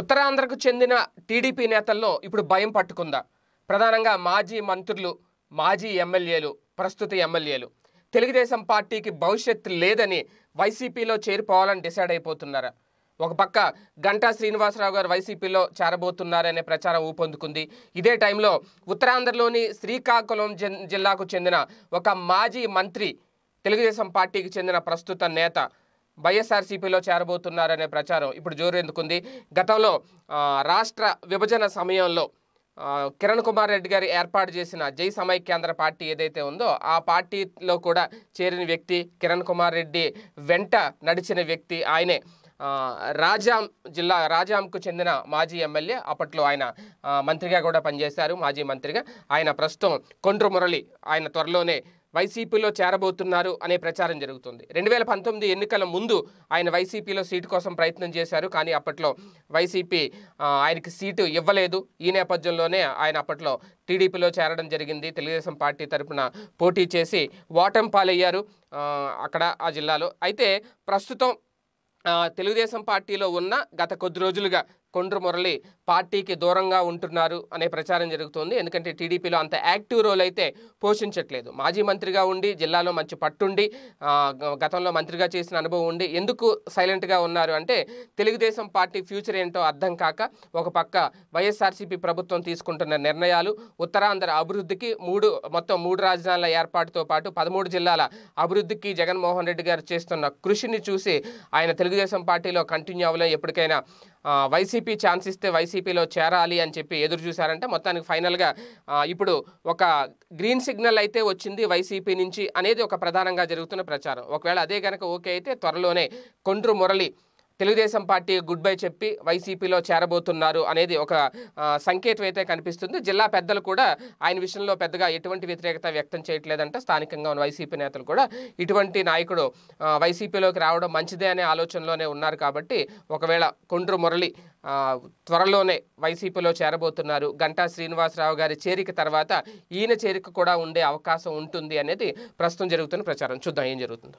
ఉత్తరాంధ్రకు చెందిన టీడీపీ నేతల్లో ఇప్పుడు భయం పట్టుకుందా ప్రధానంగా మాజీ మంత్రులు మాజీ ఎమ్మెల్యేలు ప్రస్తుత ఎమ్మెల్యేలు తెలుగుదేశం పార్టీకి భవిష్యత్తు లేదని వైసీపీలో చేరిపోవాలని డిసైడ్ అయిపోతున్నారా ఒక పక్క గంటా శ్రీనివాసరావు గారు వైసీపీలో చేరబోతున్నారనే ప్రచారం ఊపందుకుంది ఇదే టైంలో ఉత్తరాంధ్రలోని శ్రీకాకుళం జిల్లాకు చెందిన ఒక మాజీ మంత్రి తెలుగుదేశం పార్టీకి చెందిన ప్రస్తుత నేత వైఎస్ఆర్సీపీలో చేరబోతున్నారనే ప్రచారం ఇప్పుడు జోరెందుకుంది గతంలో రాష్ట్ర విభజన సమయంలో కిరణ్ కుమార్ రెడ్డి గారు ఏర్పాటు చేసిన జై సమైక్యాంధ్ర పార్టీ ఏదైతే ఉందో ఆ పార్టీలో కూడా చేరిన వ్యక్తి కిరణ్ కుమార్ రెడ్డి వెంట నడిచిన వ్యక్తి ఆయనే రాజాం జిల్లా రాజాంకు చెందిన మాజీ ఎమ్మెల్యే అప్పట్లో ఆయన మంత్రిగా కూడా పనిచేశారు మాజీ మంత్రిగా ఆయన ప్రస్తుతం కొండ్రు మురళి ఆయన త్వరలోనే వైసీపీలో చేరబోతున్నారు అనే ప్రచారం జరుగుతుంది రెండు వేల పంతొమ్మిది ఎన్నికల ముందు ఆయన వైసీపీలో సీటు కోసం ప్రయత్నం చేశారు కానీ అప్పట్లో వైసీపీ ఆయనకి సీటు ఇవ్వలేదు ఈ నేపథ్యంలోనే ఆయన అప్పట్లో టీడీపీలో చేరడం జరిగింది తెలుగుదేశం పార్టీ తరఫున పోటీ చేసి ఓటమి పాలయ్యారు అక్కడ ఆ జిల్లాలో అయితే ప్రస్తుతం తెలుగుదేశం పార్టీలో ఉన్న గత కొద్ది రోజులుగా కొండ్రు మురళి పార్టీకి దూరంగా ఉంటున్నారు అనే ప్రచారం జరుగుతోంది ఎందుకంటే టీడీపీలో అంత యాక్టివ్ రోల్ అయితే పోషించట్లేదు మాజీ మంత్రిగా ఉండి జిల్లాలో మంచి పట్టుండి గతంలో మంత్రిగా చేసిన అనుభవం ఉండి ఎందుకు సైలెంట్గా ఉన్నారు అంటే తెలుగుదేశం పార్టీ ఫ్యూచర్ ఏంటో అర్థం కాక ఒక పక్క వైఎస్ఆర్సీపీ ప్రభుత్వం తీసుకుంటున్న నిర్ణయాలు ఉత్తరాంధ్ర అభివృద్ధికి మూడు మొత్తం మూడు రాజధానుల ఏర్పాటుతో పాటు పదమూడు జిల్లాల అభివృద్ధికి జగన్మోహన్ రెడ్డి గారు చేస్తున్న కృషిని చూసి ఆయన తెలుగుదేశం పార్టీలో కంటిన్యూ అవ్వలే ఎప్పటికైనా వైసీపీ ఛాన్స్ ఇస్తే వైసీపీలో చేరాలి అని చెప్పి ఎదురు చూశారంటే మొత్తానికి ఫైనల్గా ఇప్పుడు ఒక గ్రీన్ సిగ్నల్ అయితే వచ్చింది వైసీపీ నుంచి అనేది ఒక ప్రధానంగా జరుగుతున్న ప్రచారం ఒకవేళ అదే కనుక ఓకే అయితే త్వరలోనే Kondru Murali Telugu Desam party good bye చెప్పి వైసీపీలో చేరబోతున్నారు అనేది ఒక సంకేతం అయితే కనిపిస్తుంది జిల్లా పెద్దలు కూడా ఆయన విషయంలో పెద్దగా ఎటువంటి వ్యతిరేకత వ్యక్తం చేయట్లేదంట స్థానికంగా ఉన్న వైసీపీ నేతలు కూడా ఇటువంటి నాయకుడు వైసీపీలోకి రావడం మంచిదే అనే ఆలోచనలోనే ఉన్నారు కాబట్టి ఒకవేళ కొండ్రు మురళి త్వరలోనే వైసీపీలో చేరబోతున్నారు గంటా శ్రీనివాసరావు గారి చేరిక తర్వాత ఈయన చేరిక కూడా ఉండే అవకాశం ఉంటుంది అనేది ప్రస్తుతం జరుగుతున్న ప్రచారం చూద్దాం ఏం జరుగుతుందో